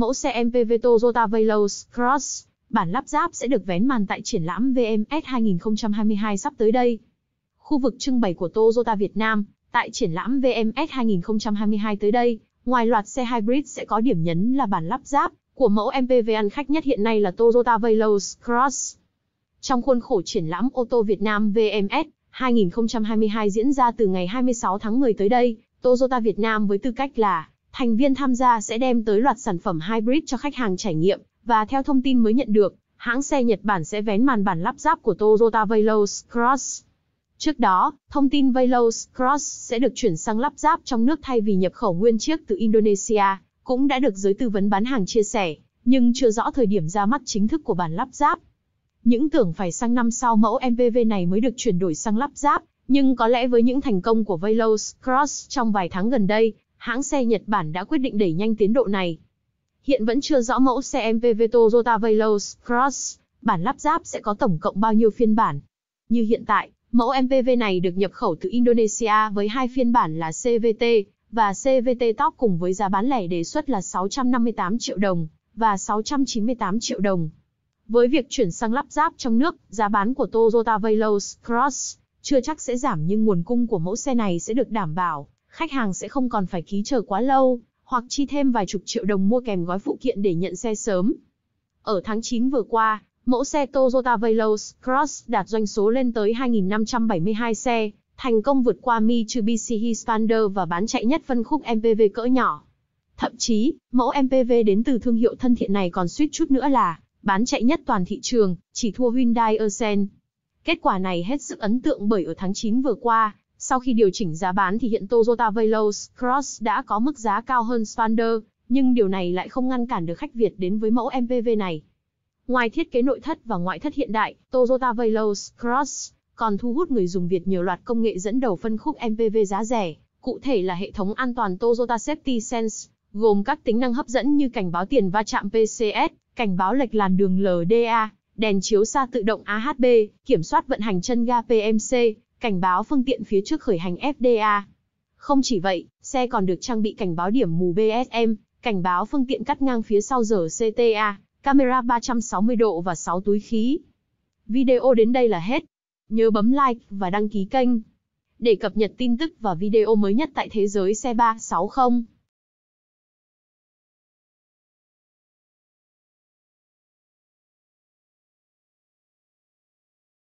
Mẫu xe MPV Toyota Veloz Cross, bản lắp ráp sẽ được vén màn tại triển lãm VMS 2022 sắp tới đây. Khu vực trưng bày của Toyota Việt Nam tại triển lãm VMS 2022 tới đây, ngoài loạt xe hybrid sẽ có điểm nhấn là bản lắp ráp của mẫu MPV ăn khách nhất hiện nay là Toyota Veloz Cross. Trong khuôn khổ triển lãm ô tô Việt Nam VMS 2022 diễn ra từ ngày 26 tháng 10 tới đây, Toyota Việt Nam với tư cách là Thành viên tham gia sẽ đem tới loạt sản phẩm hybrid cho khách hàng trải nghiệm, và theo thông tin mới nhận được, hãng xe Nhật Bản sẽ vén màn bản lắp ráp của Toyota Veloz Cross. Trước đó, thông tin Veloz Cross sẽ được chuyển sang lắp ráp trong nước thay vì nhập khẩu nguyên chiếc từ Indonesia, cũng đã được giới tư vấn bán hàng chia sẻ, nhưng chưa rõ thời điểm ra mắt chính thức của bản lắp ráp. Những tưởng phải sang năm sau mẫu MPV này mới được chuyển đổi sang lắp ráp, nhưng có lẽ với những thành công của Veloz Cross trong vài tháng gần đây, hãng xe Nhật Bản đã quyết định đẩy nhanh tiến độ này. Hiện vẫn chưa rõ mẫu xe MPV Toyota Veloz Cross, bản lắp ráp sẽ có tổng cộng bao nhiêu phiên bản. Như hiện tại, mẫu MPV này được nhập khẩu từ Indonesia với hai phiên bản là CVT và CVT Top cùng với giá bán lẻ đề xuất là 658 triệu đồng và 698 triệu đồng. Với việc chuyển sang lắp ráp trong nước, giá bán của Toyota Veloz Cross chưa chắc sẽ giảm nhưng nguồn cung của mẫu xe này sẽ được đảm bảo khách hàng sẽ không còn phải ký chờ quá lâu, hoặc chi thêm vài chục triệu đồng mua kèm gói phụ kiện để nhận xe sớm. Ở tháng 9 vừa qua, mẫu xe Toyota Veloz Cross đạt doanh số lên tới 2.572 xe, thành công vượt qua Mitsubishi Xpander và bán chạy nhất phân khúc MPV cỡ nhỏ. Thậm chí, mẫu MPV đến từ thương hiệu thân thiện này còn suýt chút nữa là bán chạy nhất toàn thị trường, chỉ thua Hyundai Accent. Kết quả này hết sức ấn tượng bởi ở tháng 9 vừa qua, sau khi điều chỉnh giá bán thì hiện Toyota Veloz Cross đã có mức giá cao hơn Spander, nhưng điều này lại không ngăn cản được khách Việt đến với mẫu MPV này. Ngoài thiết kế nội thất và ngoại thất hiện đại, Toyota Veloz Cross còn thu hút người dùng Việt nhiều loạt công nghệ dẫn đầu phân khúc MPV giá rẻ, cụ thể là hệ thống an toàn Toyota Safety Sense, gồm các tính năng hấp dẫn như cảnh báo tiền va chạm PCS, cảnh báo lệch làn đường LDA, đèn chiếu xa tự động AHB, kiểm soát vận hành chân ga PMC, cảnh báo phương tiện phía trước khởi hành FDA. Không chỉ vậy, xe còn được trang bị cảnh báo điểm mù BSM, cảnh báo phương tiện cắt ngang phía sau giờ CTA, camera 360 độ và 6 túi khí. Video đến đây là hết. Nhớ bấm like và đăng ký kênh để cập nhật tin tức và video mới nhất tại thế giới xe 360.